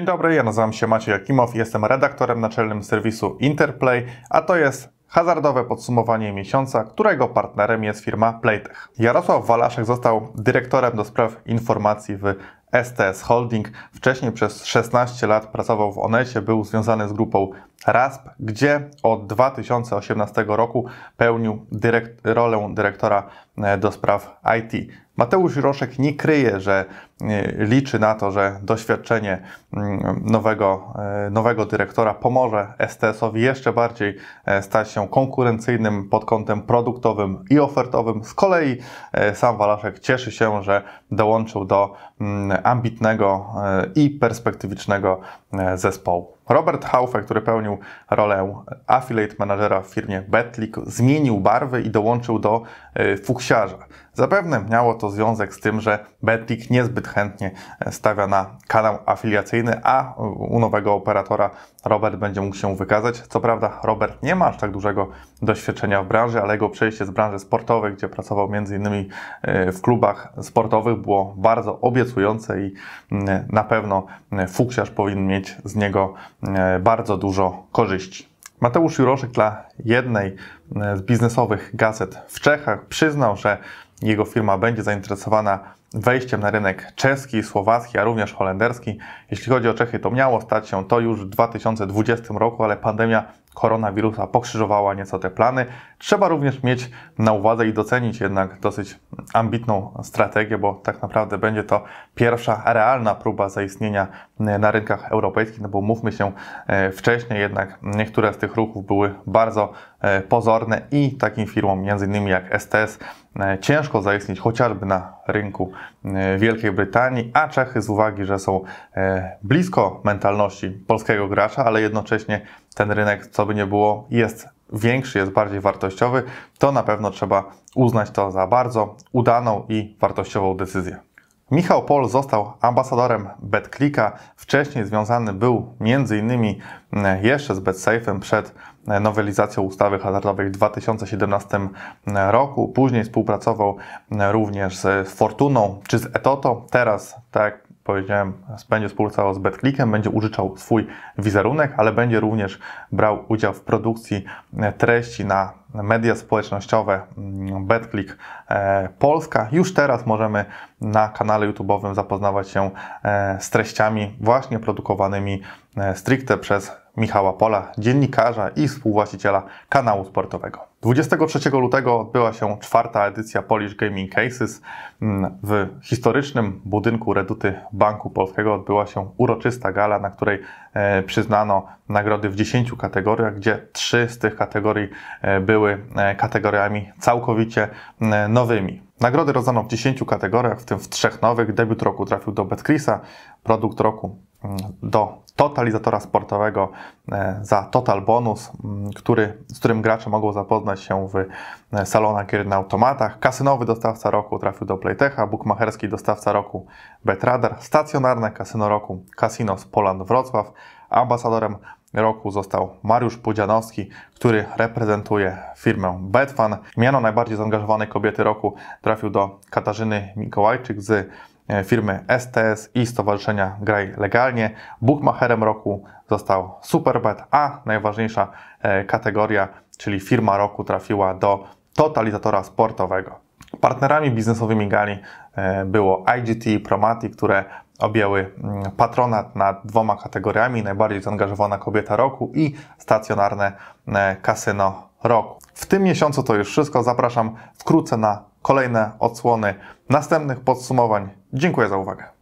Dzień dobry, ja nazywam się Maciej Jakimow, jestem redaktorem naczelnym serwisu Interplay, a to jest hazardowe podsumowanie miesiąca, którego partnerem jest firma Playtech. Jarosław Walaszek został dyrektorem do spraw informacji w STS Holding. Wcześniej przez 16 lat pracował w Onecie, był związany z grupą RASP, gdzie od 2018 roku pełnił dyrekt rolę dyrektora e, do spraw IT. Mateusz Roszek nie kryje, że E, liczy na to, że doświadczenie mm, nowego, e, nowego dyrektora pomoże STS-owi jeszcze bardziej e, stać się konkurencyjnym pod kątem produktowym i ofertowym. Z kolei sam Walaszek cieszy się, że dołączył do mm, ambitnego i perspektywicznego zespołu. Robert Haufe, który pełnił rolę affiliate managera w firmie Betlik, zmienił barwy i dołączył do fuksiarza. Zapewne miało to związek z tym, że Betlik niezbyt chętnie stawia na kanał afiliacyjny, a u nowego operatora Robert będzie mógł się wykazać. Co prawda, Robert nie ma aż tak dużego doświadczenia w branży, ale jego przejście z branży sportowej, gdzie pracował m.in. E, w klubach sportowych, było bardzo obiecujące i mm, na pewno fuksiarz powinien mieć z niego e, bardzo dużo korzyści. Mateusz Juroszek dla jednej e, z biznesowych gazet w Czechach przyznał, że jego firma będzie zainteresowana wejściem na rynek czeski, słowacki, a również holenderski. Jeśli chodzi o Czechy, to miało stać się to już w 2020 roku, ale pandemia koronawirusa pokrzyżowała nieco te plany. Trzeba również mieć na uwadze i docenić jednak dosyć ambitną strategię, bo tak naprawdę będzie to pierwsza realna próba zaistnienia na rynkach europejskich, no bo mówmy się e, wcześniej, jednak niektóre z tych ruchów były bardzo e, pozorne i takim firmom, między innymi jak STS, e, ciężko zaistnieć chociażby na rynku e, Wielkiej Brytanii, a Czechy z uwagi, że są e, blisko mentalności polskiego gracza, ale jednocześnie ten rynek, co by nie było, jest większy, jest bardziej wartościowy, to na pewno trzeba uznać to za bardzo udaną i wartościową decyzję. Michał Pol został ambasadorem BetClicka. Wcześniej związany był m.in. E, jeszcze z BetSafe'em przed e, nowelizacją ustawy hazardowej w 2017 e, roku. Później współpracował również z Fortuną czy z Etoto. Teraz, tak jak powiedziałem, będzie współpracował z BetClickiem, będzie użyczał swój wizerunek, ale będzie również brał udział w produkcji treści na media społecznościowe mm, BetClick e, Polska. Już teraz możemy na kanale YouTube'owym zapoznawać się e, z treściami właśnie produkowanymi e, stricte przez Michała Pola, dziennikarza i współwłaściciela kanału sportowego. 23 lutego odbyła się czwarta edycja Polish Gaming Cases. Mm, w historycznym budynku Reduty Banku Polskiego odbyła się uroczysta gala, na której przyznano nagrody w 10 kategoriach, gdzie trzy z tych kategorii były były e, kategoriami całkowicie e, nowymi. Nagrody rozdano w 10 kategoriach, w tym w trzech nowych. Debiut roku trafił do Betkrisa, produkt roku mm, do totalizatora sportowego e, za Total Bonus, mm, który, z którym gracze mogą zapoznać się w salonach gier na automatach. Kasynowy dostawca roku trafił do Playtecha, bukmacherski dostawca roku Betradar, stacjonarne kasyno roku Casino Poland Wrocław. Ambasadorem roku został Mariusz Pudzianowski, który reprezentuje firmę Betfan. Miano najbardziej zaangażowanej kobiety roku trafił do Katarzyny Mikołajczyk z e, firmy STS i Stowarzyszenia Graj Legalnie. Bookmacherem roku został Superbet, a najważniejsza e, kategoria, czyli firma roku trafiła do totalizatora sportowego. Partnerami biznesowymi Gali e, było IGT i Promati, które objęły mm, patronat nad dwoma kategoriami, najbardziej zaangażowana kobieta roku i stacjonarne e, kasyno roku. W tym miesiącu to już wszystko. Zapraszam wkrótce na kolejne odsłony następnych podsumowań. Dziękuję za uwagę.